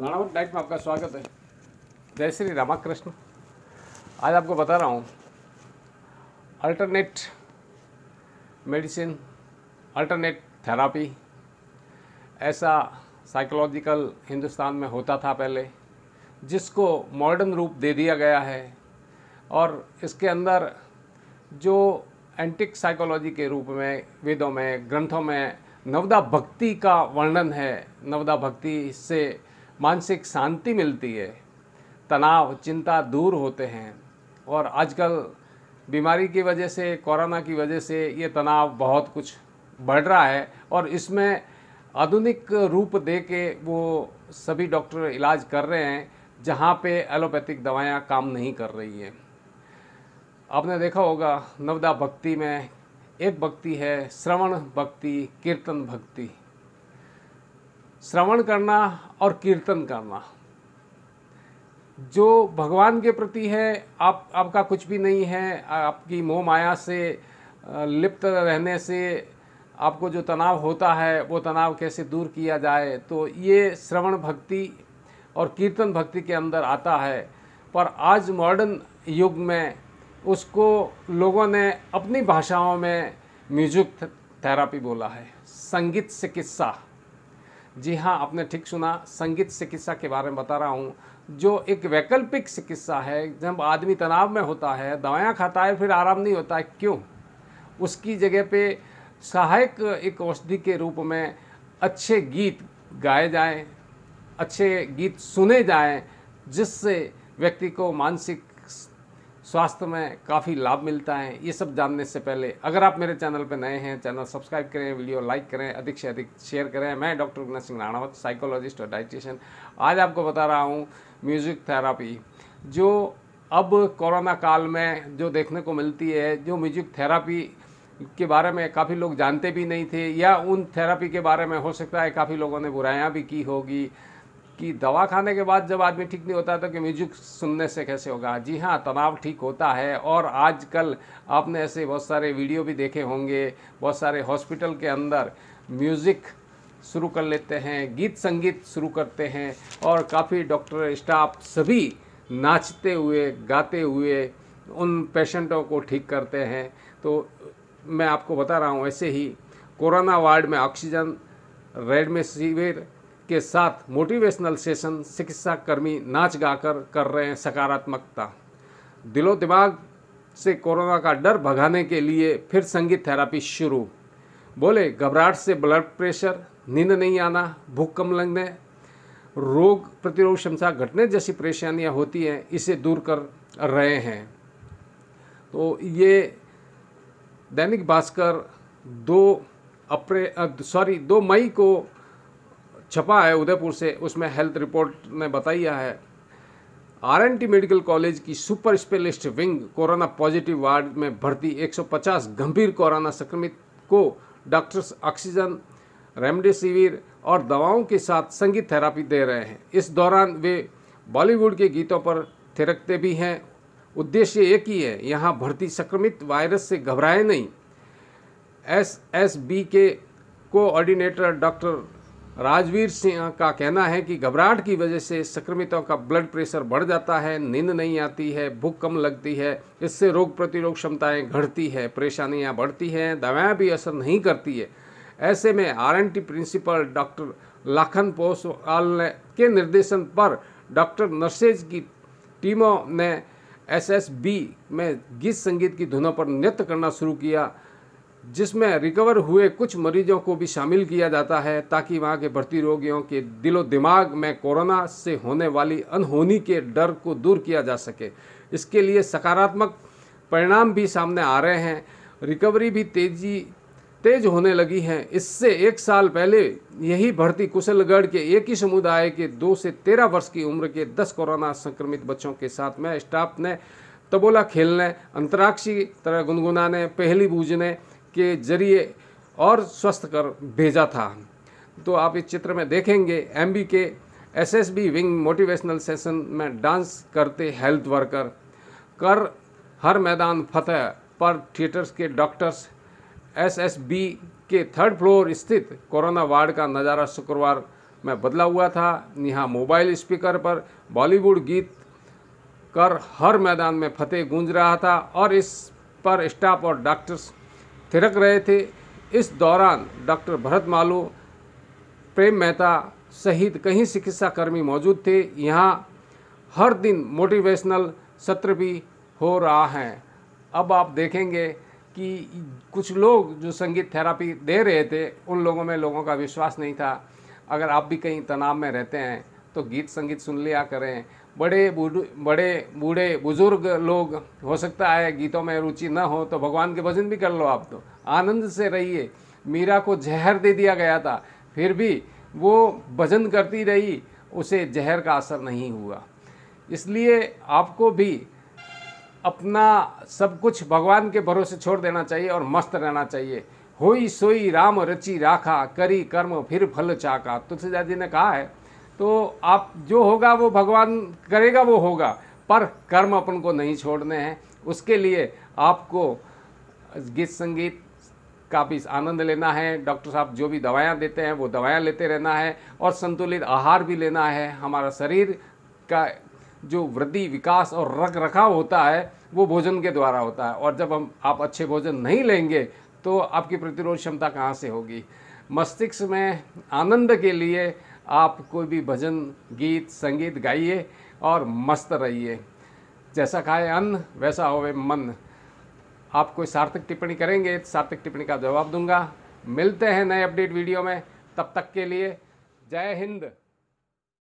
Ranawat diet में आपका स्वागत है जय श्री रामाकृष्ण आज आपको बता रहा हूँ अल्टरनेट मेडिसिन अल्टरनेट थेरापी ऐसा साइकोलॉजिकल हिंदुस्तान में होता था पहले जिसको मॉडर्न रूप दे दिया गया है और इसके अंदर जो एंटिक साइकोलॉजी के रूप में वेदों में ग्रंथों में नवदा भक्ति का वर्णन है नवदा भक्ति से मानसिक शांति मिलती है तनाव चिंता दूर होते हैं और आजकल बीमारी की वजह से कोरोना की वजह से ये तनाव बहुत कुछ बढ़ रहा है और इसमें आधुनिक रूप दे के वो सभी डॉक्टर इलाज कर रहे हैं जहाँ पे एलोपैथिक दवाइयाँ काम नहीं कर रही हैं आपने देखा होगा नवदा भक्ति में एक भक्ति है श्रवण भक्ति कीर्तन भक्ति श्रवण करना और कीर्तन करना जो भगवान के प्रति है आप आपका कुछ भी नहीं है आपकी मोह माया से लिप्त रहने से आपको जो तनाव होता है वो तनाव कैसे दूर किया जाए तो ये श्रवण भक्ति और कीर्तन भक्ति के अंदर आता है पर आज मॉडर्न युग में उसको लोगों ने अपनी भाषाओं में म्यूजिक थेरापी बोला है संगीत चिकित्सा जी हाँ आपने ठीक सुना संगीत चिकित्सा के बारे में बता रहा हूँ जो एक वैकल्पिक चिकित्सा है जब आदमी तनाव में होता है दवाइयाँ खाता है फिर आराम नहीं होता है क्यों उसकी जगह पे सहायक एक औषधि के रूप में अच्छे गीत गाए जाएं अच्छे गीत सुने जाएं जिससे व्यक्ति को मानसिक स्वास्थ्य में काफ़ी लाभ मिलता है ये सब जानने से पहले अगर आप मेरे चैनल पर नए हैं चैनल सब्सक्राइब करें वीडियो लाइक करें अधिक से अधिक शेयर करें मैं डॉक्टर गुना सिंह राणावत साइकोलॉजिस्ट और डाइटिशियन आज आपको बता रहा हूँ म्यूज़िक थेरापी जो अब कोरोना काल में जो देखने को मिलती है जो म्यूजिक थेरापी के बारे में काफ़ी लोग जानते भी नहीं थे या उन थेरापी के बारे में हो सकता है काफ़ी लोगों ने बुराइयाँ भी की होगी कि दवा खाने के बाद जब आदमी ठीक नहीं होता तो कि म्यूजिक सुनने से कैसे होगा जी हाँ तनाव ठीक होता है और आजकल आपने ऐसे बहुत सारे वीडियो भी देखे होंगे बहुत सारे हॉस्पिटल के अंदर म्यूज़िक शुरू कर लेते हैं गीत संगीत शुरू करते हैं और काफ़ी डॉक्टर स्टाफ सभी नाचते हुए गाते हुए उन पेशेंटों को ठीक करते हैं तो मैं आपको बता रहा हूँ ऐसे ही कोरोना वार्ड में ऑक्सीजन रेडमेसिविर के साथ मोटिवेशनल सेशन चिकित्सा कर्मी नाच गाकर कर रहे हैं सकारात्मकता दिलो दिमाग से कोरोना का डर भगाने के लिए फिर संगीत थेरापी शुरू बोले घबराहट से ब्लड प्रेशर नींद नहीं आना भूख कम लगने रोग प्रतिरोध क्षमता घटने जैसी परेशानियां होती हैं इसे दूर कर रहे हैं तो ये दैनिक भास्कर दो अप्रैल सॉरी दो मई को छपा है उदयपुर से उसमें हेल्थ रिपोर्ट ने बताया है आरएनटी मेडिकल कॉलेज की super specialist wing corona positive ward में भर्ती 150 गंभीर कोरोना संक्रमित को डॉक्टर्स ऑक्सीजन रेमडेसिविर और दवाओं के साथ संगीत थेरापी दे रहे हैं इस दौरान वे बॉलीवुड के गीतों पर थिरकते भी हैं उद्देश्य एक ही है यहाँ भर्ती संक्रमित वायरस से घबराए नहीं एस एस बी के कोऑर्डिनेटर डॉक्टर राजवीर सिंह का कहना है कि घबराहट की वजह से संक्रमितों का ब्लड प्रेशर बढ़ जाता है नींद नहीं आती है भूख कम लगती है इससे रोग प्रतिरोग क्षमताएं घटती है परेशानियां बढ़ती हैं दवाएं भी असर नहीं करती है ऐसे में RNT principal doctor Lakhan Poswal के निर्देशन पर डॉक्टर नर्सेज की टीमों ने एस में गीत संगीत की धुनों पर नृत्य करना शुरू किया जिसमें रिकवर हुए कुछ मरीजों को भी शामिल किया जाता है ताकि वहाँ के भर्ती रोगियों के दिलो दिमाग में कोरोना से होने वाली अनहोनी के डर को दूर किया जा सके इसके लिए सकारात्मक परिणाम भी सामने आ रहे हैं रिकवरी भी तेजी तेज होने लगी है इससे एक साल पहले यही भर्ती कुशलगढ़ के एक ही समुदाय के दो से तेरह वर्ष की उम्र के दस कोरोना संक्रमित बच्चों के साथ में स्टाफ ने तबोला खेलने अंतराक्षी तरह गुनगुनाने पहली बूझने के जरिए और स्वस्थ कर भेजा था तो आप इस चित्र में देखेंगे M K SSB wing motivational session में डांस करते हेल्थ वर्कर कर हर मैदान फतेह पर थिएटर्स के डॉक्टर्स एसएसबी के थर्ड फ्लोर स्थित कोरोना वार्ड का नज़ारा शुक्रवार में बदला हुआ था यहाँ मोबाइल स्पीकर पर बॉलीवुड गीत कर हर मैदान में फतेह गूंज रहा था और इस पर स्टाफ और डॉक्टर्स थिरक रहे थे इस दौरान डॉक्टर भरत मालू प्रेम मेहता सहित कई चिकित्साकर्मी मौजूद थे यहाँ हर दिन मोटिवेशनल सत्र भी हो रहा है अब आप देखेंगे कि कुछ लोग जो संगीत थेरापी दे रहे थे उन लोगों में लोगों का विश्वास नहीं था अगर आप भी कहीं तनाव में रहते हैं तो गीत संगीत सुन लिया करें बड़े बड़े बूढ़े बुजुर्ग लोग हो सकता है गीतों में रुचि न हो तो भगवान के भजन भी कर लो आप तो आनंद से रहिए मीरा को जहर दे दिया गया था फिर भी वो भजन करती रही उसे जहर का असर नहीं हुआ इसलिए आपको भी अपना सब कुछ भगवान के भरोसे छोड़ देना चाहिए और मस्त रहना चाहिए होई सोई राम रची राखा करी कर्म फिर फल चाका तुलसीदास जी ने कहा है तो आप जो होगा वो भगवान करेगा वो होगा पर कर्म अपन को नहीं छोड़ने हैं उसके लिए आपको गीत संगीत का भी आनंद लेना है डॉक्टर साहब जो भी दवाइयाँ देते हैं वो दवाइयाँ लेते रहना है और संतुलित आहार भी लेना है हमारा शरीर का जो वृद्धि विकास और रख रखाव होता है वो भोजन के द्वारा होता है और जब हम आप अच्छे भोजन नहीं लेंगे तो आपकी प्रतिरोध क्षमता कहाँ से होगी मस्तिष्क में आनंद के लिए आप कोई भी भजन गीत संगीत गाइए और मस्त रहिए जैसा खाए अन्न वैसा होवे मन आप कोई सार्थक टिप्पणी करेंगे तो सार्थक टिप्पणी का जवाब दूंगा मिलते हैं नए अपडेट वीडियो में तब तक के लिए जय हिंद